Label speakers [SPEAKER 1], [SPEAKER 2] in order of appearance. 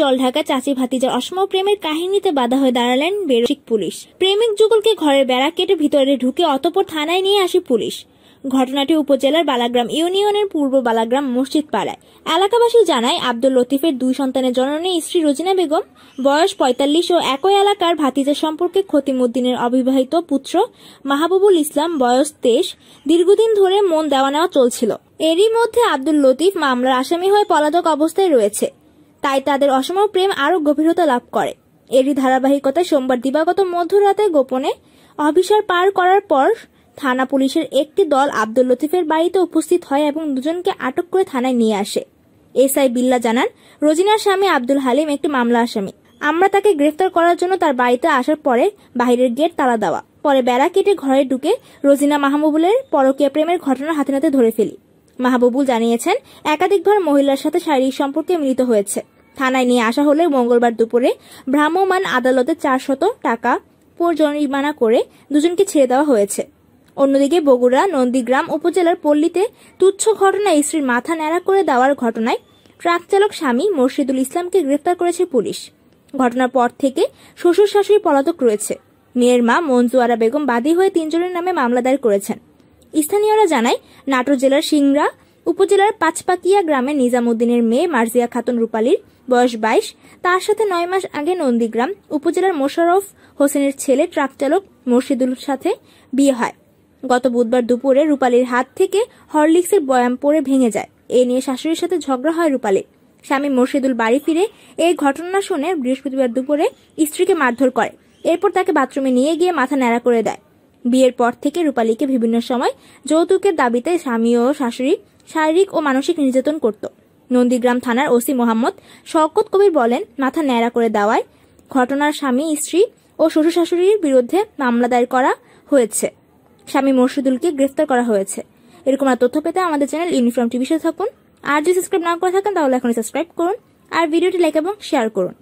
[SPEAKER 1] জল ঢাকা চাচি ভাতিজার অসম প্রেমের কাহিনীতে বাধা হয়ে দাঁড়ালেন বেরসিক পুলিশ প্রেমিক যুগলকে ঘরের বেড়া কেটে ভিতরে ঢুকে অতপর থানায় নিয়ে আসে পুলিশ ঘটনাটি উপজেলার বালাগ্রাম ইউনিয়নের পূর্ব বালাগ্রাম মসজিদ পাড়ায় এলাকাবাসী জানায় আব্দুল লতিফের দুই সন্তানের জননী স্ত্রী রোজিনা বেগম বয়স পঁয়তাল্লিশ ও একই এলাকার ভাতিজা সম্পর্কে খতিমুদ্দিনের অবিবাহিত পুত্র মাহবুবুল ইসলাম বয়স তেইশ দীর্ঘদিন ধরে মন দেওয়া নেওয়া চলছিল এরই মধ্যে আব্দুল লতিফ মামলার আসামি হয়ে পলাতক অবস্থায় রয়েছে তাই তাদের অসম প্রেম আরও গভীরতা লাভ করে এরই ধারাবাহিকতায় সোমবার দিবাগত মধ্যরাতে গোপনে অফিসার পার করার পর থানা পুলিশের একটি দল আব্দুল লতিফের বাড়িতে উপস্থিত হয় এবং দুজনকে আটক করে থানায় নিয়ে আসে এসআই বিল্লা জানান রোজিনার স্বামী আব্দুল হালিম একটি মামলা আসামি আমরা তাকে গ্রেফতার করার জন্য তার বাড়িতে আসার পরে বাহিরের গেট তালা দেওয়া পরে বেড়া কেটে ঘরে ঢুকে রোজিনা মাহমুবুলের পরকীয় প্রেমের ঘটনা হাতে হাতে ধরে ফেলি মাহবুবুল জানিয়েছেন একাধিকবার মহিলার সাথে শারীরিক সম্পর্কে মিলিত হয়েছে থানায় নিয়ে আসা হলে মঙ্গলবার দুপুরে ভ্রাম্যমাণ আদালতে চারশত টাকা জরিমানা করে দুজনকে ছেড়ে দেওয়া হয়েছে অন্যদিকে বগুড়া নন্দীগ্রাম উপজেলার পল্লীতে তুচ্ছ ঘটনায় স্ত্রীর মাথা ন্যাড়া করে দেওয়ার ঘটনায় ট্রাক চালক স্বামী মোর্শিদুল ইসলামকে গ্রেফতার করেছে পুলিশ ঘটনার পর থেকে শ্বশুর শাশুড়ি পলাতক রয়েছে মেয়ের মা মঞ্জুয়ারা বেগম বাদী হয়ে তিনজনের নামে মামলা দায়ের করেছেন স্থানীয়রা জানায় নাটোর জেলার সিংরা উপজেলার পাঁচপাকিয়া গ্রামে নিজামুদ্দিনের মেয়ে মার্জিয়া খাতুন রূপালীর বয়স বাইশ তার সাথে নয় মাস আগে নন্দীগ্রাম উপজেলার মোশাররফ হোসেনের ছেলে ট্রাক চালক মুর্শিদুল সাথে বিয়ে হয় গত বুধবার দুপুরে রূপালীর হাত থেকে হরলিক্সের বয়াম পরে ভেঙে যায় এ নিয়ে শাশুড়ির সাথে ঝগড়া হয় রূপালীর স্বামী মুর্শিদুল বাড়ি ফিরে এই ঘটনা শুনে বৃহস্পতিবার দুপুরে স্ত্রীকে মারধর করে এরপর তাকে বাথরুমে নিয়ে গিয়ে মাথা ন্যাড়া করে দেয় বিয়ের পর থেকে রূপালীকে বিভিন্ন সময় যৌতুকের দাবিতে স্বামী ও শাশুড়ি শারীরিক ও মানসিক নির্যাতন করত নন্দীগ্রাম থানার ওসি মোহাম্মদ শওকত কবির বলেন মাথা ন্যাড়া করে দেওয়ায় ঘটনার স্বামী স্ত্রী ও শ্বশুর শাশুড়ির বিরুদ্ধে মামলা দায়ের করা হয়েছে স্বামী মোর্শিদুলকে গ্রেফতার করা হয়েছে এরকম আর তথ্য পেতে আমাদের চ্যানেল ইউনিফর্ম টিভিতে থাকুন আর যদি সাবস্ক্রাইব না করে থাকেন তাহলে এখন সাবস্ক্রাইব করুন আর ভিডিওটি লাইক এবং শেয়ার করুন